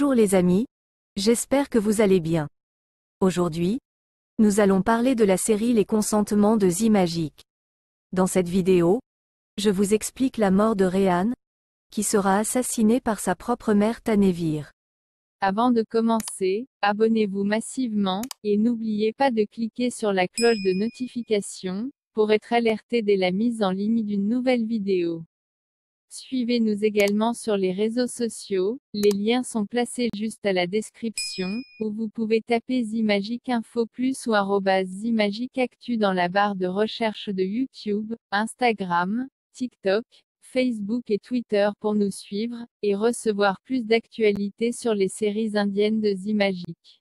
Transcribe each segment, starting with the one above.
Bonjour les amis, j'espère que vous allez bien. Aujourd'hui, nous allons parler de la série Les consentements de Z Magic. Dans cette vidéo, je vous explique la mort de Rehan, qui sera assassinée par sa propre mère Tanevir. Avant de commencer, abonnez-vous massivement, et n'oubliez pas de cliquer sur la cloche de notification, pour être alerté dès la mise en ligne d'une nouvelle vidéo. Suivez-nous également sur les réseaux sociaux, les liens sont placés juste à la description, ou vous pouvez taper Zimagic Info Plus ou Zimagic Actu dans la barre de recherche de YouTube, Instagram, TikTok, Facebook et Twitter pour nous suivre, et recevoir plus d'actualités sur les séries indiennes de Zimagic.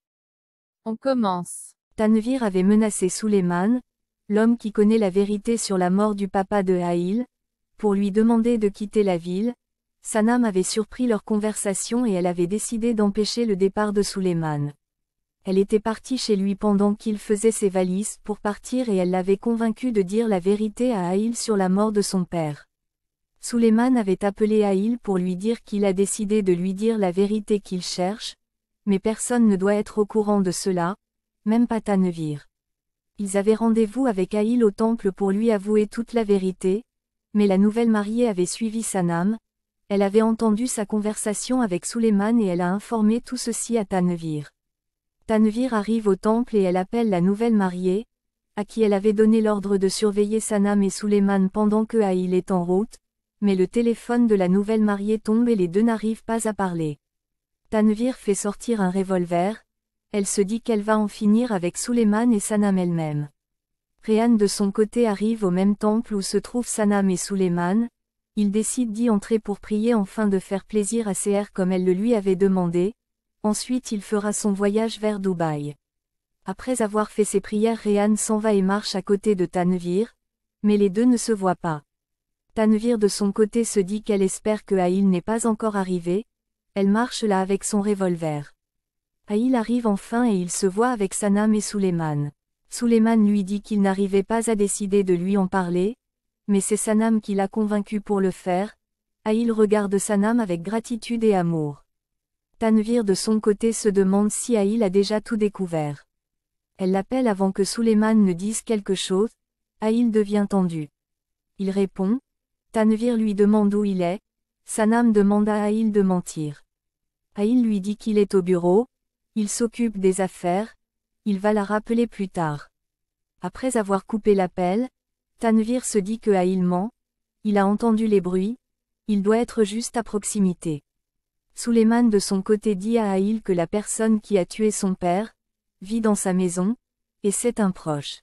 On commence. Tanvir avait menacé Suleiman, l'homme qui connaît la vérité sur la mort du papa de Haïl, pour lui demander de quitter la ville, Sanam avait surpris leur conversation et elle avait décidé d'empêcher le départ de Suleiman. Elle était partie chez lui pendant qu'il faisait ses valises pour partir et elle l'avait convaincu de dire la vérité à Aïl sur la mort de son père. Suleiman avait appelé Aïl pour lui dire qu'il a décidé de lui dire la vérité qu'il cherche, mais personne ne doit être au courant de cela, même pas Tanevir. Ils avaient rendez-vous avec Aïl au temple pour lui avouer toute la vérité, mais la nouvelle mariée avait suivi Sanam, elle avait entendu sa conversation avec Suleiman et elle a informé tout ceci à Tanvir. Tanvir arrive au temple et elle appelle la nouvelle mariée, à qui elle avait donné l'ordre de surveiller Sanam et Suleiman pendant que Aïl est en route, mais le téléphone de la nouvelle mariée tombe et les deux n'arrivent pas à parler. Tanvir fait sortir un revolver, elle se dit qu'elle va en finir avec Suleiman et Sanam elle-même. Réhan de son côté arrive au même temple où se trouvent Sanam et Suleiman, il décide d'y entrer pour prier enfin de faire plaisir à Seher comme elle le lui avait demandé, ensuite il fera son voyage vers Dubaï. Après avoir fait ses prières Réhan s'en va et marche à côté de Tanvir, mais les deux ne se voient pas. Tanvir de son côté se dit qu'elle espère que Aïl n'est pas encore arrivé, elle marche là avec son revolver. Aïl arrive enfin et il se voit avec Sanam et Suleiman. Suleyman lui dit qu'il n'arrivait pas à décider de lui en parler, mais c'est Sanam qui l'a convaincu pour le faire, Aïl regarde Sanam avec gratitude et amour. Tanvir de son côté se demande si Aïl a déjà tout découvert. Elle l'appelle avant que Suleyman ne dise quelque chose, Aïl devient tendu. Il répond, Tanvir lui demande où il est, Sanam demande à Aïl de mentir. Aïl lui dit qu'il est au bureau, il s'occupe des affaires, il va la rappeler plus tard. Après avoir coupé l'appel, Tanvir se dit que Aïl ment, il a entendu les bruits, il doit être juste à proximité. Suleyman de son côté dit à Haïl que la personne qui a tué son père, vit dans sa maison, et c'est un proche.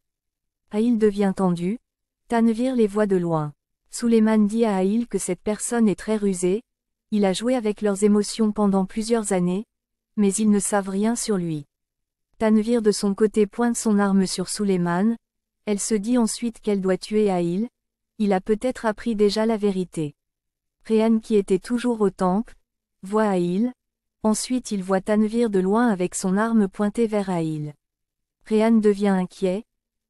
Aïl devient tendu, Tanvir les voit de loin. Suleyman dit à Aïl que cette personne est très rusée, il a joué avec leurs émotions pendant plusieurs années, mais ils ne savent rien sur lui. Tanvir de son côté pointe son arme sur Suleiman, elle se dit ensuite qu'elle doit tuer Aïl, il a peut-être appris déjà la vérité. Réan qui était toujours au temple, voit Aïl, ensuite il voit Tanvir de loin avec son arme pointée vers Aïl. Réan devient inquiet,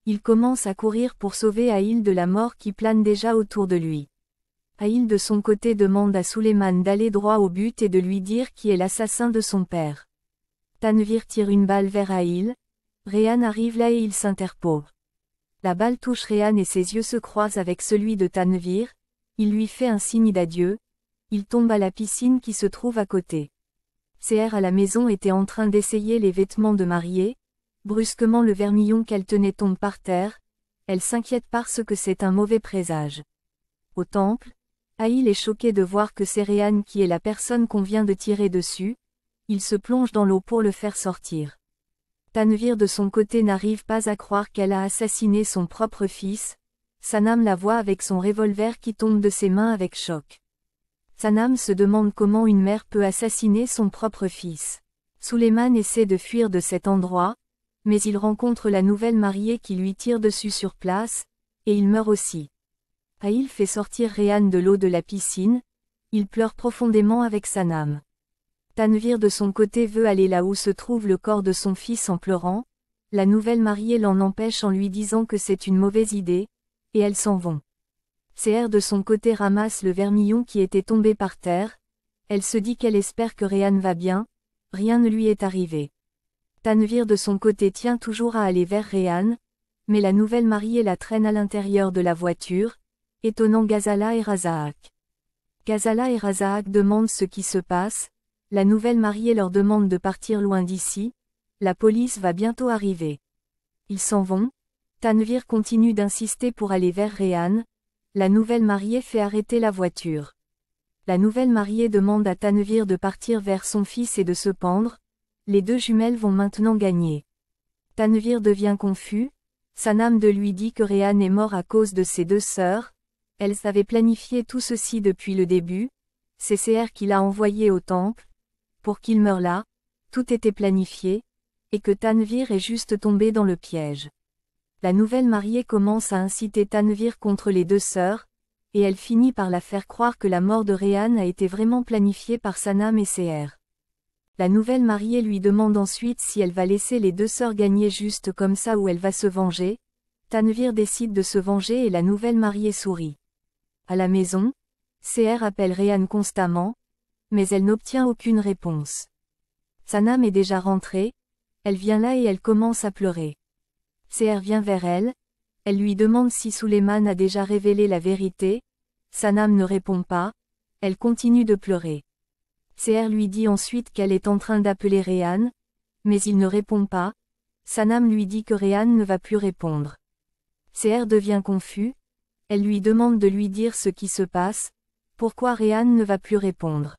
il commence à courir pour sauver Aïl de la mort qui plane déjà autour de lui. Aïl de son côté demande à Suleyman d'aller droit au but et de lui dire qui est l'assassin de son père. Tanvir tire une balle vers Aïl. Réan arrive là et il s'interpose. La balle touche Réan et ses yeux se croisent avec celui de Tanvir. Il lui fait un signe d'adieu. Il tombe à la piscine qui se trouve à côté. CR à la maison était en train d'essayer les vêtements de mariée. Brusquement le vermillon qu'elle tenait tombe par terre. Elle s'inquiète parce que c'est un mauvais présage. Au temple, Aïl est choqué de voir que c'est Réan qui est la personne qu'on vient de tirer dessus il se plonge dans l'eau pour le faire sortir. Tanvir de son côté n'arrive pas à croire qu'elle a assassiné son propre fils, Sanam la voit avec son revolver qui tombe de ses mains avec choc. Sanam se demande comment une mère peut assassiner son propre fils. Suleiman essaie de fuir de cet endroit, mais il rencontre la nouvelle mariée qui lui tire dessus sur place, et il meurt aussi. Aïl fait sortir Réan de l'eau de la piscine, il pleure profondément avec Sanam. Tanvir de son côté veut aller là où se trouve le corps de son fils en pleurant, la nouvelle mariée l'en empêche en lui disant que c'est une mauvaise idée, et elles s'en vont. CR de son côté ramasse le vermillon qui était tombé par terre, elle se dit qu'elle espère que Réan va bien, rien ne lui est arrivé. Tanvir de son côté tient toujours à aller vers Réan, mais la nouvelle mariée la traîne à l'intérieur de la voiture, étonnant Gazala et Razak. Gazala et Razak demandent ce qui se passe, la nouvelle mariée leur demande de partir loin d'ici, la police va bientôt arriver. Ils s'en vont, Tanvir continue d'insister pour aller vers Réan, la nouvelle mariée fait arrêter la voiture. La nouvelle mariée demande à Tanvir de partir vers son fils et de se pendre, les deux jumelles vont maintenant gagner. Tanvir devient confus, Sanam de lui dit que Réan est mort à cause de ses deux sœurs, elles avaient planifié tout ceci depuis le début, c'est qui l'a envoyé au temple, pour qu'il meure là, tout était planifié, et que Tanvir est juste tombé dans le piège. La nouvelle mariée commence à inciter Tanvir contre les deux sœurs, et elle finit par la faire croire que la mort de Réan a été vraiment planifiée par Sanam et Seher. La nouvelle mariée lui demande ensuite si elle va laisser les deux sœurs gagner juste comme ça ou elle va se venger. Tanvir décide de se venger et la nouvelle mariée sourit. À la maison, Seher appelle Réan constamment, mais elle n'obtient aucune réponse. Sanam est déjà rentrée, elle vient là et elle commence à pleurer. CR vient vers elle, elle lui demande si Souleyman a déjà révélé la vérité, Sanam ne répond pas, elle continue de pleurer. CR lui dit ensuite qu'elle est en train d'appeler Réan, mais il ne répond pas, Sanam lui dit que Réan ne va plus répondre. CR devient confus, elle lui demande de lui dire ce qui se passe, pourquoi Réan ne va plus répondre.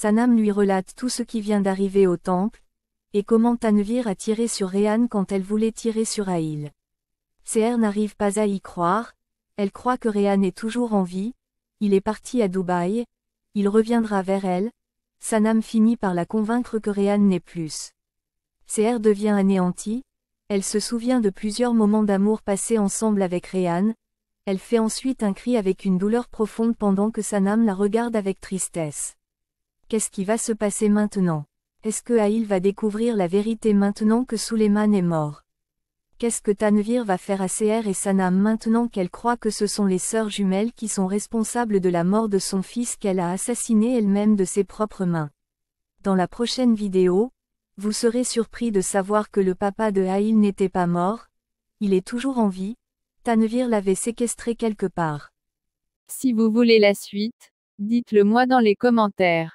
Sanam lui relate tout ce qui vient d'arriver au temple, et comment Tanvir a tiré sur Réan quand elle voulait tirer sur Aïl. Seher n'arrive pas à y croire, elle croit que Réhan est toujours en vie, il est parti à Dubaï, il reviendra vers elle, Sanam finit par la convaincre que Réhan n'est plus. Seher devient anéantie, elle se souvient de plusieurs moments d'amour passés ensemble avec Réhan, elle fait ensuite un cri avec une douleur profonde pendant que Sanam la regarde avec tristesse. Qu'est-ce qui va se passer maintenant Est-ce que Haïl va découvrir la vérité maintenant que Suleiman est mort Qu'est-ce que Tanvir va faire à Seher et Sanam maintenant qu'elle croit que ce sont les sœurs jumelles qui sont responsables de la mort de son fils qu'elle a assassiné elle-même de ses propres mains Dans la prochaine vidéo, vous serez surpris de savoir que le papa de Haïl n'était pas mort, il est toujours en vie, Tanvir l'avait séquestré quelque part. Si vous voulez la suite, dites-le moi dans les commentaires.